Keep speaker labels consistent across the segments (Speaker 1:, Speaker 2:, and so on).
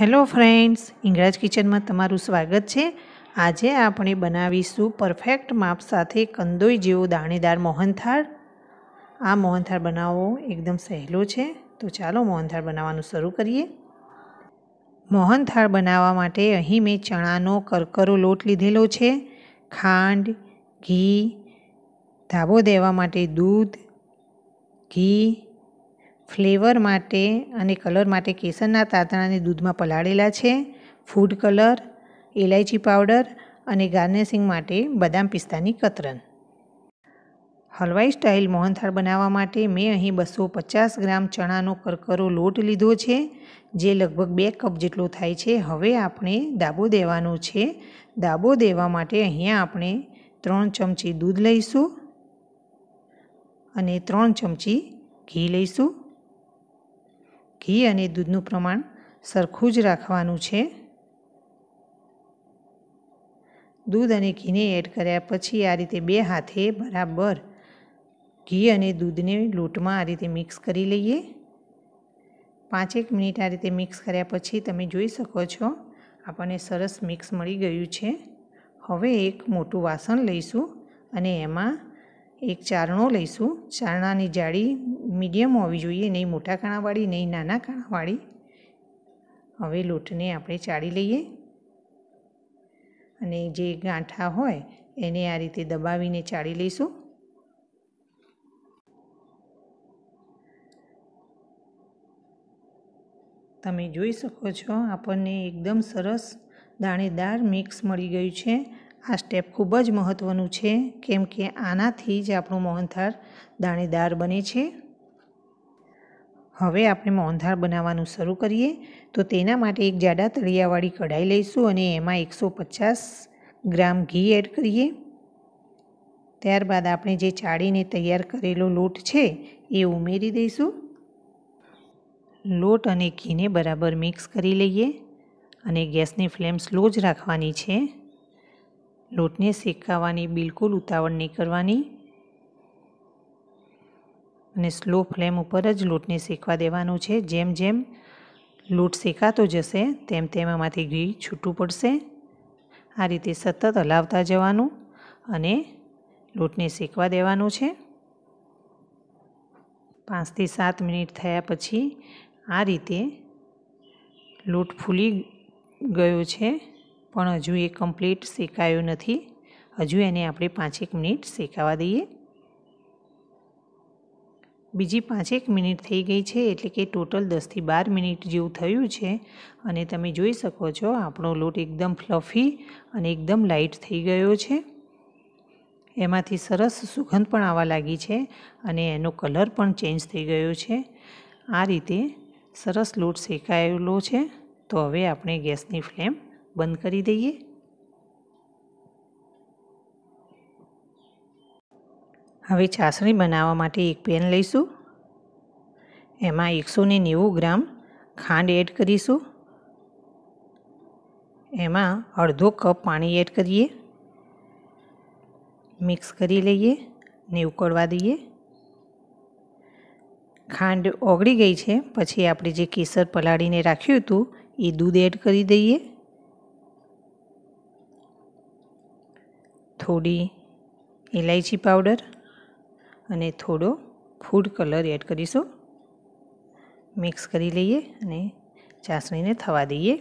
Speaker 1: hello friends ઇંગરાજ કિચનમાં તમારું સ્વાગત છે આજે આપણે બનાવીશું પરફેક્ટ માપ સાથે કંદોઈ જેવો દાણેદાર મોહનથાળ આ મોહનથાળ બનાવવો એકદમ સહેલો છે તો ચાલો મોહનથાળ બનાવવાનું શરૂ કરીએ મોહનથાળ બનાવવા માટે અહીં મેં ચણાનો કરકરો લોટ લીધેલો છે ખાંડ ઘી ધાબો દેવા માટે દૂધ ઘી ફ્લેવર માટે અને કલર માટે કેસરના તાતણાને દૂધમાં પલાળેલા છે ફૂડ કલર ઇલાયચી પાવડર અને ગાર્નિશિંગ માટે બદામ પિસ્તાની કતરન હલવાઈ સ્ટાઇલ મોહનથાળ બનાવવા માટે મેં અહીં બસો પચાસ ગ્રામ ચણાનો કરકરો લોટ લીધો છે જે લગભગ બે કપ જેટલો થાય છે હવે આપણે દાબો દેવાનો છે દાબો દેવા માટે અહીંયા આપણે ત્રણ ચમચી દૂધ લઈશું અને ત્રણ ચમચી ઘી લઈશું ઘી અને દૂધનું પ્રમાણ સરખું જ રાખવાનું છે દૂધ અને ઘીને એડ કર્યા પછી આ રીતે બે હાથે બરાબર ઘી અને દૂધને લોટમાં આ રીતે મિક્સ કરી લઈએ પાંચેક મિનિટ આ રીતે મિક્સ કર્યા પછી તમે જોઈ શકો છો આપણને સરસ મિક્સ મળી ગયું છે હવે એક મોટું વાસણ લઈશું અને એમાં એક ચારણો લઈશું ચારણાની જાળી મીડિયમ હોવી જોઈએ નહીં મોટા કાણાવાળી નહીં નાના કાણાવાળી હવે લોટને આપણે ચાળી લઈએ અને જે ગાંઠા હોય એને આ રીતે દબાવીને ચાળી લઈશું તમે જોઈ શકો છો આપણને એકદમ સરસ દાણેદાર મિક્સ મળી ગયું છે આ સ્ટેપ ખૂબ જ મહત્ત્વનું છે કેમ કે આનાથી જ આપણું મોહનથાળ દાણેદાર બને છે હવે આપણે મોહનથાળ બનાવવાનું શરૂ કરીએ તો તેના માટે એક જાડા તળિયાવાળી કઢાઈ લઈશું અને એમાં એકસો પચાસ ગ્રામ ઘી એડ કરીએ ત્યારબાદ આપણે જે ચાળીને તૈયાર કરેલો લોટ છે એ ઉમેરી દઈશું લોટ અને ઘીને બરાબર મિક્સ કરી લઈએ અને ગેસની ફ્લેમ સ્લો જ રાખવાની છે લોટને શેકાવવાની બિલકુલ ઉતાવળ નહીં કરવાની અને સ્લો ફ્લેમ ઉપર જ લૂંટને શેકવા દેવાનું છે જેમ જેમ લૂંટ શેકાતો જશે તેમ તેમ એમાંથી ઘી છૂટું પડશે આ રીતે સતત હલાવતા જવાનું અને લોટને શેકવા દેવાનું છે પાંચથી સાત મિનિટ થયા પછી આ રીતે લોટ ફૂલી ગયો છે પણ હજુ એ કમ્પ્લીટ શેકાયો નથી હજુ એને આપણે પાંચેક મિનિટ શેકાવા દઈએ બીજી પાંચેક મિનિટ થઈ ગઈ છે એટલે કે ટોટલ દસથી બાર મિનિટ જેવું થયું છે અને તમે જોઈ શકો છો આપણો લોટ એકદમ ફ્લફી અને એકદમ લાઇટ થઈ ગયો છે એમાંથી સરસ સુગંધ પણ આવવા લાગી છે અને એનો કલર પણ ચેન્જ થઈ ગયો છે આ રીતે સરસ લોટ શેકાયેલો છે તો હવે આપણે ગેસની ફ્લેમ બંધ કરી દઈએ હવે ચાસણી બનાવવા માટે એક પેન લઈશું એમાં એકસોને નેવું ગ્રામ ખાંડ એડ કરીશું એમાં અડધો કપ પાણી એડ કરીએ મિક્સ કરી લઈએ ને ઉકળવા દઈએ ખાંડ ઓગળી ગઈ છે પછી આપણે જે કેસર પલાળીને રાખ્યું હતું એ દૂધ એડ કરી દઈએ થોડી ઇલાયચી પાવડર અને થોડો ફૂડ કલર એડ કરીશું મિક્સ કરી લઈએ અને ચાસણીને થવા દઈએ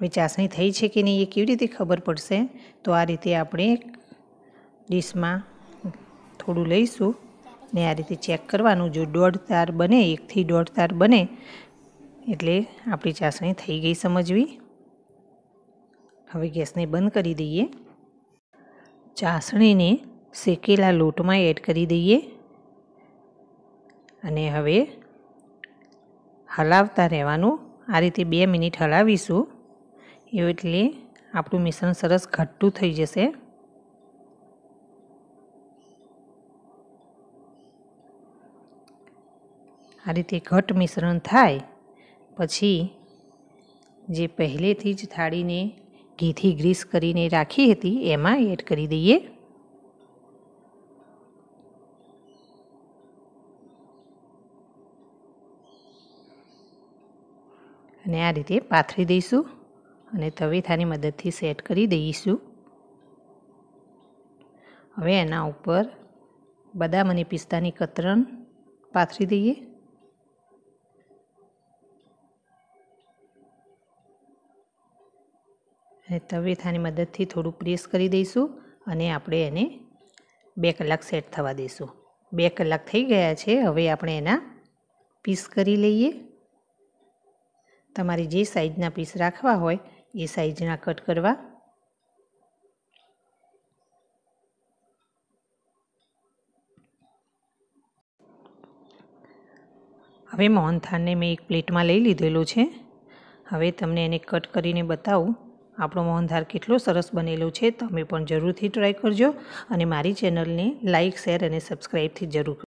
Speaker 1: હવે ચાસણી થઈ છે કે નહીં એ કેવી રીતે ખબર પડશે તો આ રીતે આપણે ડીશમાં થોડું લઈશું ને આ રીતે ચેક કરવાનું જો દોઢ તાર બને એકથી દોઢ તાર બને એટલે આપણી ચાસણી થઈ ગઈ સમજવી હવે ગેસને બંધ કરી દઈએ ચાસણીને શેકેલા લોટમાં એડ કરી દઈએ અને હવે હલાવતા રહેવાનું આ રીતે બે મિનિટ હલાવીશું એવું એટલે આપણું મિશ્રણ સરસ ઘટ્ટું થઈ જશે આ રીતે ઘટ મિશ્રણ થાય પછી જે પહેલેથી જ થાળીને ઘીથી ગ્રીસ કરીને રાખી હતી એમાં એડ કરી દઈએ અને આ રીતે પાથરી દઈશું અને તવેથાની મદદથી સેટ કરી દઈશું હવે એના ઉપર બદામ અને પિસ્તાની કતરણ પાથરી દઈએ અને તવેથાની મદદથી થોડું પ્રેસ કરી દઈશું અને આપણે એને બે કલાક સેટ થવા દઈશું બે કલાક થઈ ગયા છે હવે આપણે એના પીસ કરી લઈએ તમારે જે સાઇઝના પીસ રાખવા હોય એ સાઇઝના કટ કરવા હવે મોહનથાળને મેં એક પ્લેટમાં લઈ લીધેલો છે હવે તમને એને કટ કરીને બતાવું આપણો મોહનથાળ કેટલો સરસ બનેલો છે તમે પણ જરૂરથી ટ્રાય કરજો અને મારી ચેનલને લાઇક શેર અને સબસ્ક્રાઈબથી જરૂર